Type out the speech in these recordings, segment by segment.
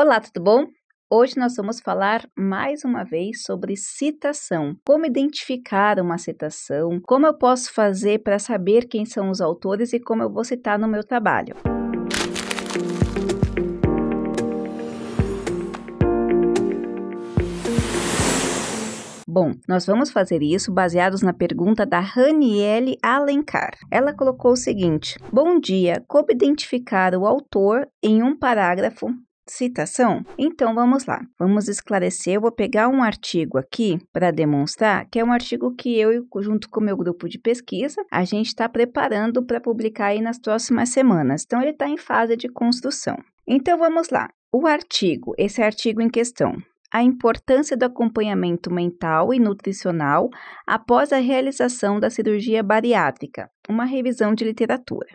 Olá, tudo bom? Hoje nós vamos falar mais uma vez sobre citação. Como identificar uma citação? Como eu posso fazer para saber quem são os autores e como eu vou citar no meu trabalho? Bom, nós vamos fazer isso baseados na pergunta da Raniele Alencar. Ela colocou o seguinte: Bom dia, como identificar o autor em um parágrafo citação? Então vamos lá, vamos esclarecer. Eu vou pegar um artigo aqui para demonstrar que é um artigo que eu, junto com o meu grupo de pesquisa, a gente está preparando para publicar aí nas próximas semanas. Então ele está em fase de construção. Então vamos lá. O artigo, esse artigo em questão, a importância do acompanhamento mental e nutricional após a realização da cirurgia bariátrica, uma revisão de literatura.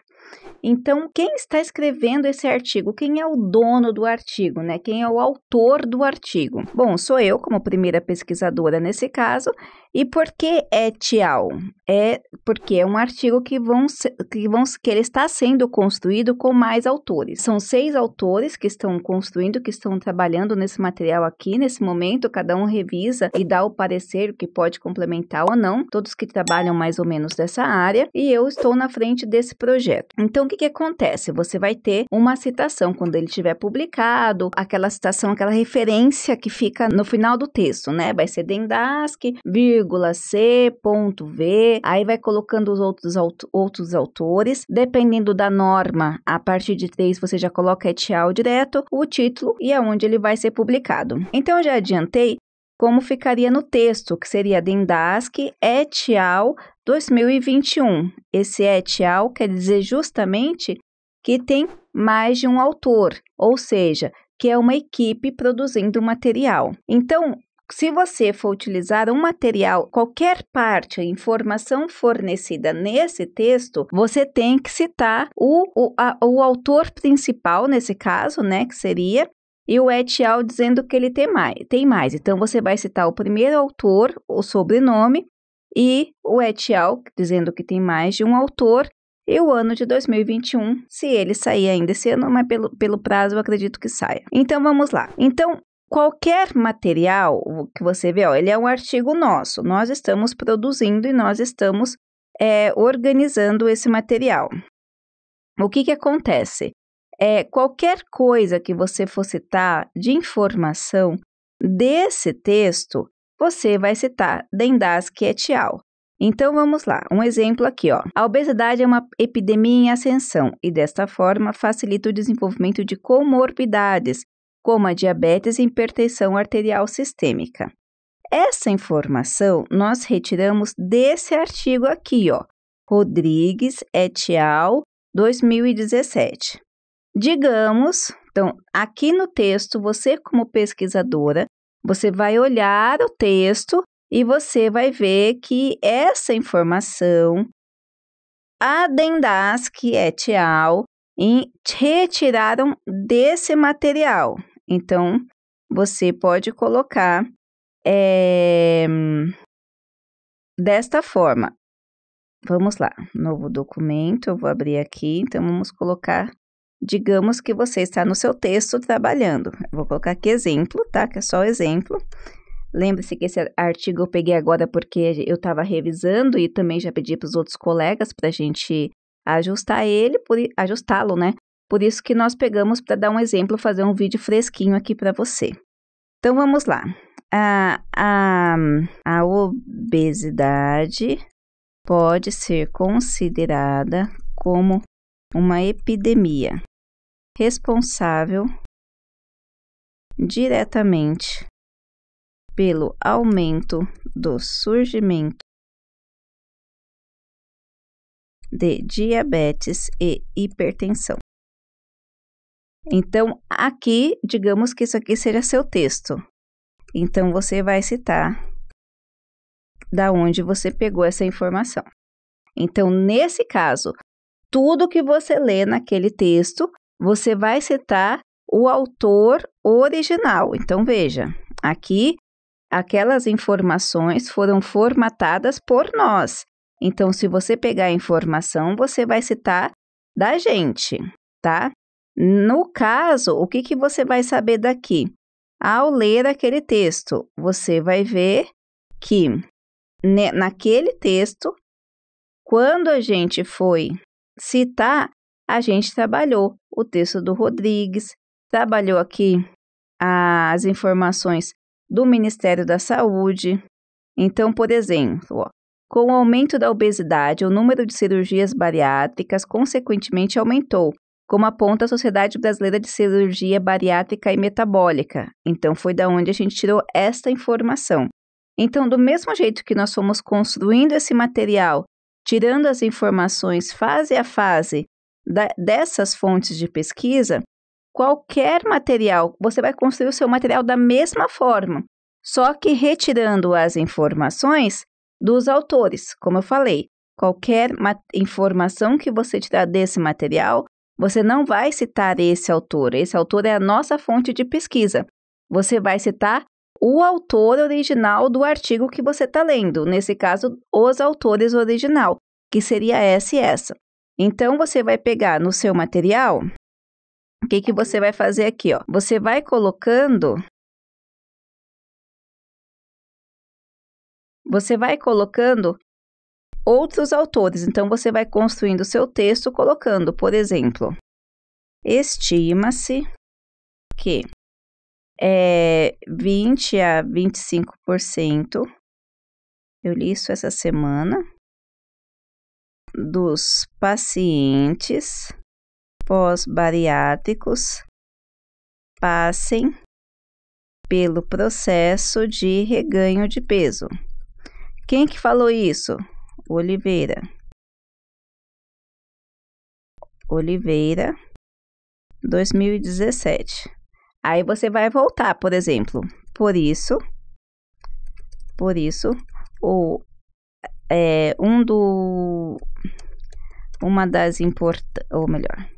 Então, quem está escrevendo esse artigo? Quem é o dono do artigo, né? Quem é o autor do artigo? Bom, sou eu como primeira pesquisadora nesse caso. E por que é tchau? é porque é um artigo que vão que vão que ele está sendo construído com mais autores. São seis autores que estão construindo, que estão trabalhando nesse material aqui nesse momento. Cada um revisa e dá o parecer que pode complementar ou não. Todos que trabalham mais ou menos dessa área e eu estou na frente desse projeto. Então o que, que acontece? Você vai ter uma citação quando ele tiver publicado, aquela citação, aquela referência que fica no final do texto, né? Vai ser Dendask, vírgula C, ponto V aí vai colocando os outros, outros autores. Dependendo da norma, a partir de três você já coloca etial direto, o título e aonde ele vai ser publicado. Então, eu já adiantei como ficaria no texto, que seria Dendask Etial 2021. Esse etial quer dizer justamente que tem mais de um autor, ou seja, que é uma equipe produzindo material. Então, se você for utilizar um material, qualquer parte, a informação fornecida nesse texto, você tem que citar o, o, a, o autor principal, nesse caso, né, que seria, e o et al, dizendo que ele tem mais, tem mais. Então, você vai citar o primeiro autor, o sobrenome, e o et al, dizendo que tem mais de um autor, e o ano de 2021, se ele sair ainda esse ano, mas pelo, pelo prazo eu acredito que saia. Então vamos lá. Então, qualquer material que você vê, ó, ele é um artigo nosso, nós estamos produzindo e nós estamos é, organizando esse material. O que, que acontece? É, qualquer coisa que você for citar de informação desse texto, você vai citar Dendas et é al. Então vamos lá, um exemplo aqui, ó. A obesidade é uma epidemia em ascensão e desta forma facilita o desenvolvimento de comorbidades, como a diabetes e hipertensão arterial sistêmica. Essa informação nós retiramos desse artigo aqui, ó, Rodrigues et al. 2017. Digamos, então, aqui no texto, você como pesquisadora, você vai olhar o texto e você vai ver que essa informação Adendask et al. retiraram desse material. Então, você pode colocar é, desta forma. Vamos lá, novo documento, eu vou abrir aqui, então vamos colocar, digamos que você está no seu texto trabalhando. Eu vou colocar aqui exemplo, tá? Que é só exemplo. Lembre-se que esse artigo eu peguei agora porque eu estava revisando e também já pedi para os outros colegas para a gente ajustar ele, ajustá-lo, né? Por isso que nós pegamos para dar um exemplo, fazer um vídeo fresquinho aqui para você. Então vamos lá. A, a, a obesidade pode ser considerada como uma epidemia responsável diretamente pelo aumento do surgimento de diabetes e hipertensão. Então, aqui, digamos que isso aqui seja seu texto. Então, você vai citar da onde você pegou essa informação. Então, nesse caso, tudo que você lê naquele texto, você vai citar o autor original. Então, veja, aqui aquelas informações foram formatadas por nós. Então, se você pegar a informação, você vai citar da gente, tá? No caso, o que, que você vai saber daqui? Ao ler aquele texto, você vai ver que né, naquele texto, quando a gente foi citar, a gente trabalhou o texto do Rodrigues, trabalhou aqui as informações do Ministério da Saúde. Então, por exemplo, com o aumento da obesidade, o número de cirurgias bariátricas consequentemente aumentou como aponta a Sociedade Brasileira de Cirurgia Bariátrica e Metabólica. Então, foi da onde a gente tirou esta informação. Então, do mesmo jeito que nós fomos construindo esse material, tirando as informações fase a fase da, dessas fontes de pesquisa, qualquer material, você vai construir o seu material da mesma forma, só que retirando as informações dos autores, como eu falei. Qualquer informação que você tirar desse material, você não vai citar esse autor, esse autor é a nossa fonte de pesquisa. Você vai citar o autor original do artigo que você está lendo, nesse caso, os autores original, que seria essa e essa. Então, você vai pegar no seu material, o que, que você vai fazer aqui? Ó? Você vai colocando você vai colocando outros autores. Então, você vai construindo o seu texto colocando, por exemplo, estima-se que é 20 a 25%. Eu li isso essa semana. Dos pacientes pós-bariátricos passem pelo processo de reganho de peso. Quem que falou isso? Oliveira, Oliveira, 2017. Aí você vai voltar, por exemplo, por isso, por isso, o, é, um do, uma das importantes, ou melhor,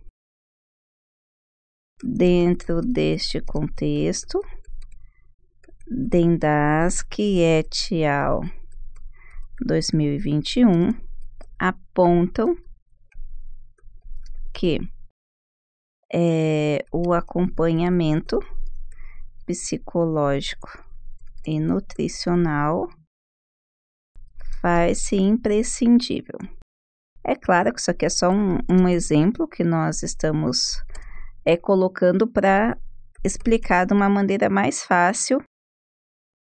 dentro deste contexto, Dendas, que é tchau. 2021 apontam que é, o acompanhamento psicológico e nutricional faz-se imprescindível. É claro que isso aqui é só um, um exemplo que nós estamos é, colocando para explicar de uma maneira mais fácil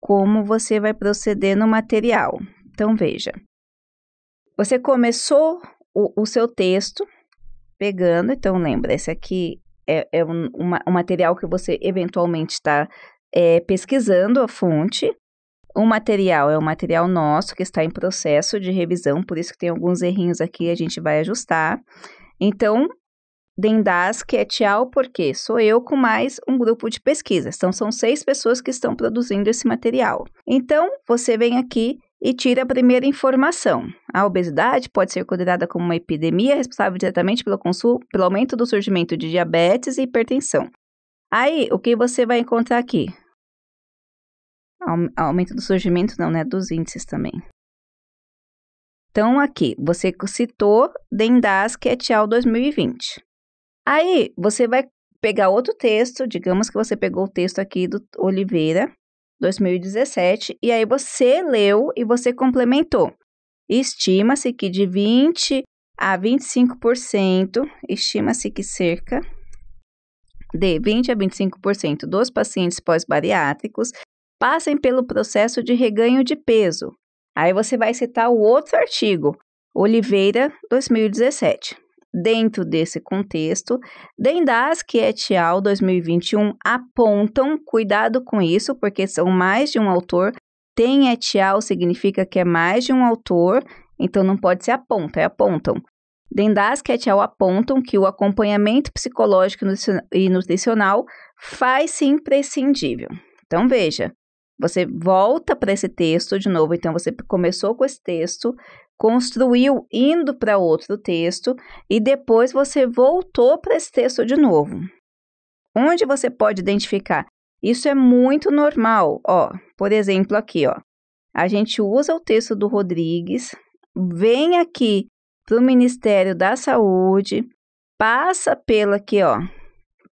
como você vai proceder no material, então veja, você começou o, o seu texto pegando, então lembra, esse aqui é, é um, uma, um, material que você eventualmente está é, pesquisando a fonte. O material é um material nosso que está em processo de revisão, por isso que tem alguns errinhos aqui, a gente vai ajustar. Então, Dendas, que é tchau, porque sou eu com mais um grupo de pesquisa. Então, são seis pessoas que estão produzindo esse material. Então, você vem aqui e tira a primeira informação. A obesidade pode ser considerada como uma epidemia responsável diretamente pelo, consumo, pelo aumento do surgimento de diabetes e hipertensão. Aí, o que você vai encontrar aqui? Aumento do surgimento, não, né? Dos índices também. Então, aqui, você citou Dendas Ketial 2020. Aí, você vai pegar outro texto, digamos que você pegou o texto aqui do Oliveira, 2017, e aí você leu e você complementou. Estima-se que de 20 a 25%, estima-se que cerca de 20 a 25% dos pacientes pós-bariátricos passem pelo processo de reganho de peso. Aí você vai citar o outro artigo, Oliveira, 2017. Dentro desse contexto, Dendas que et al. 2021 apontam cuidado com isso, porque são mais de um autor. Tem et al. significa que é mais de um autor, então não pode ser aponta, é apontam. Dendas que et al. apontam que o acompanhamento psicológico e nutricional faz-se imprescindível. Então veja, você volta para esse texto de novo, então você começou com esse texto, construiu indo para outro texto e depois você voltou para esse texto de novo. Onde você pode identificar? Isso é muito normal, ó. Por exemplo, aqui, ó. A gente usa o texto do Rodrigues, vem aqui para o Ministério da Saúde, passa pela aqui, ó,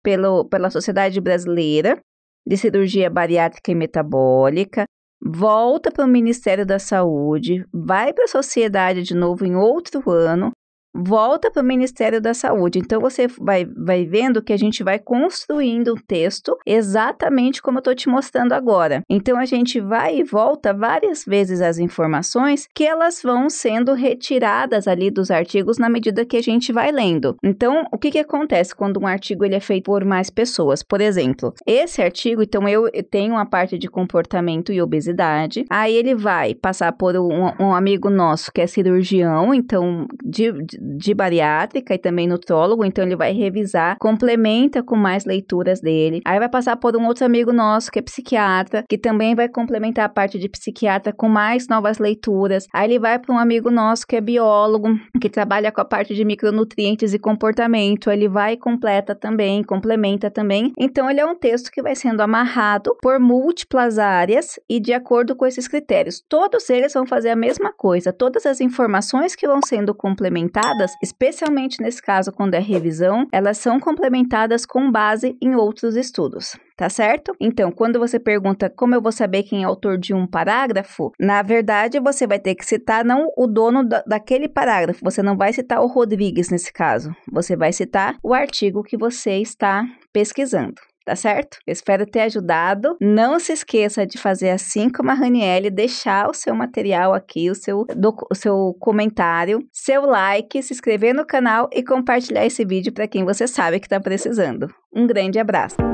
pelo, pela Sociedade Brasileira de Cirurgia Bariátrica e Metabólica, volta para o Ministério da Saúde, vai para a sociedade de novo em outro ano volta para o Ministério da Saúde. Então você vai, vai vendo que a gente vai construindo um texto exatamente como eu estou te mostrando agora. Então a gente vai e volta várias vezes as informações que elas vão sendo retiradas ali dos artigos na medida que a gente vai lendo. Então o que, que acontece quando um artigo ele é feito por mais pessoas? Por exemplo, esse artigo, então eu tenho uma parte de comportamento e obesidade, aí ele vai passar por um, um amigo nosso que é cirurgião, então de, de de bariátrica e também nutrólogo, então ele vai revisar, complementa com mais leituras dele. Aí vai passar por um outro amigo nosso que é psiquiatra, que também vai complementar a parte de psiquiatra com mais novas leituras. Aí ele vai para um amigo nosso que é biólogo, que trabalha com a parte de micronutrientes e comportamento. Ele vai e completa também, complementa também. Então ele é um texto que vai sendo amarrado por múltiplas áreas e de acordo com esses critérios. Todos eles vão fazer a mesma coisa. Todas as informações que vão sendo complementadas especialmente nesse caso quando é revisão, elas são complementadas com base em outros estudos tá certo? Então, quando você pergunta como eu vou saber quem é autor de um parágrafo, na verdade você vai ter que citar não o dono da, daquele parágrafo, você não vai citar o Rodrigues nesse caso, você vai citar o artigo que você está pesquisando tá certo? espero ter ajudado. Não se esqueça de fazer assim como a Raniele, deixar o seu material aqui, o seu, do, o seu comentário, seu like, se inscrever no canal e compartilhar esse vídeo para quem você sabe que está precisando. Um grande abraço!